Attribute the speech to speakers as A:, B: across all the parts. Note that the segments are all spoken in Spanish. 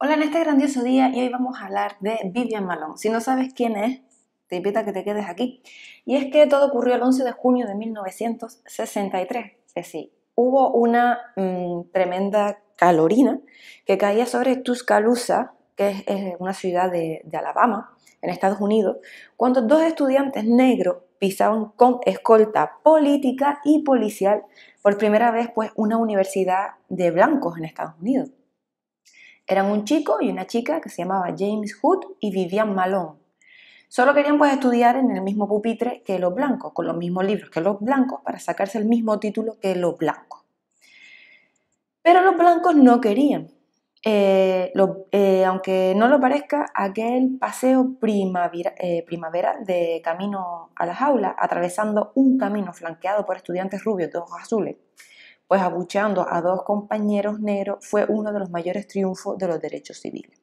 A: Hola en este grandioso día y hoy vamos a hablar de Vivian Malone. Si no sabes quién es, te invito a que te quedes aquí. Y es que todo ocurrió el 11 de junio de 1963. Es decir, hubo una mm, tremenda calorina que caía sobre Tuscaloosa, que es, una ciudad de, de, Alabama, en Estados Unidos, cuando dos estudiantes negros pisaron con escolta política y policial por primera vez pues, una universidad de blancos en Estados Unidos. Eran un chico y una chica que se llamaba James Hood y Vivian Malone. Solo querían pues estudiar en el mismo pupitre que los blancos, con los mismos libros que los blancos, para sacarse el mismo título que los blancos. Pero los blancos no querían. Eh, eh, aunque no lo parezca, aquel paseo primavera, eh, de camino a la jaula, atravesando un camino flanqueado por estudiantes rubios de ojos azules, pues abucheando a dos compañeros negros fue uno de los mayores triunfos de los derechos civiles.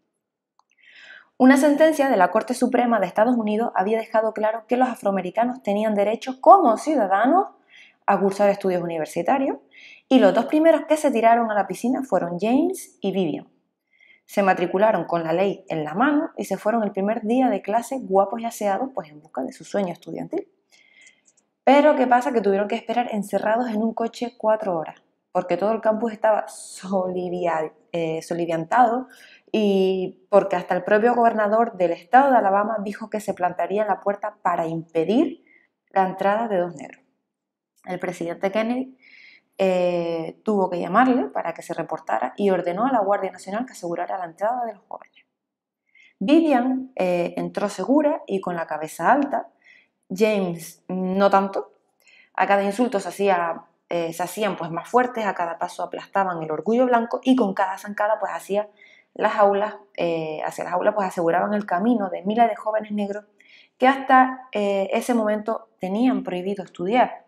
A: Una sentencia de la Corte Suprema de Estados Unidos había dejado claro que los afroamericanos tenían derecho como ciudadanos a cursar estudios universitarios y los dos primeros que se tiraron a la piscina fueron James y Vivian. Se matricularon con la ley en la mano y se fueron el primer día de clase guapos y aseados pues en busca de su sueño estudiantil. Pero ¿qué pasa? Que tuvieron que esperar encerrados en un coche cuatro horas, porque todo el campus estaba eh, soliviantado y porque hasta el propio gobernador del estado de Alabama dijo que se plantaría la puerta para impedir la entrada de dos negros. El presidente Kennedy eh, tuvo que llamarle para que se reportara y ordenó a la Guardia Nacional que asegurara la entrada de los jóvenes. Vivian eh, entró segura y con la cabeza alta, James no tanto. A cada insulto eh, se, hacían pues, más fuertes, a cada paso aplastaban el orgullo blanco y con cada zancada pues, hacía las aulas, eh, hacia las aulas pues, aseguraban el camino de miles de jóvenes negros que hasta eh, ese momento tenían prohibido estudiar.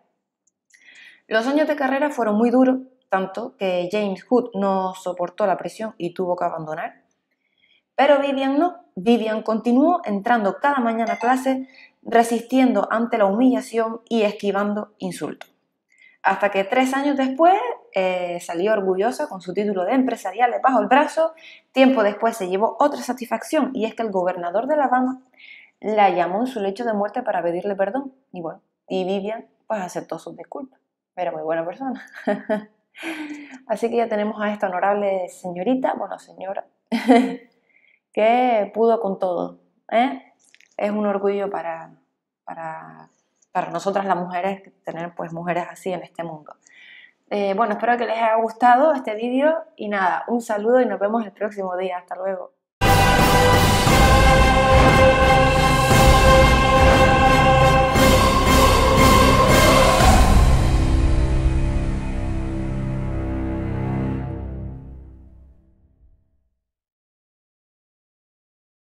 A: Los años de carrera fueron muy duros, tanto que James Hood no soportó la presión y tuvo que abandonar. Pero Vivian no. Vivian continuó entrando cada mañana a clase, resistiendo ante la humillación y esquivando insultos. Hasta que tres años después eh, salió orgullosa con su título de empresarial bajo el brazo. Tiempo después se llevó otra satisfacción y es que el gobernador de La Habana la llamó en su lecho de muerte para pedirle perdón. Y bueno, y Vivian pues aceptó sus disculpas. Era muy buena persona. Así que ya tenemos a esta honorable señorita, bueno, señora, que pudo con todo. ¿eh? Es un orgullo para, para, para, nosotras las mujeres tener pues mujeres así en este mundo. Eh, bueno, espero que les haya gustado este vídeo y nada, un saludo y nos vemos el próximo día. Hasta luego.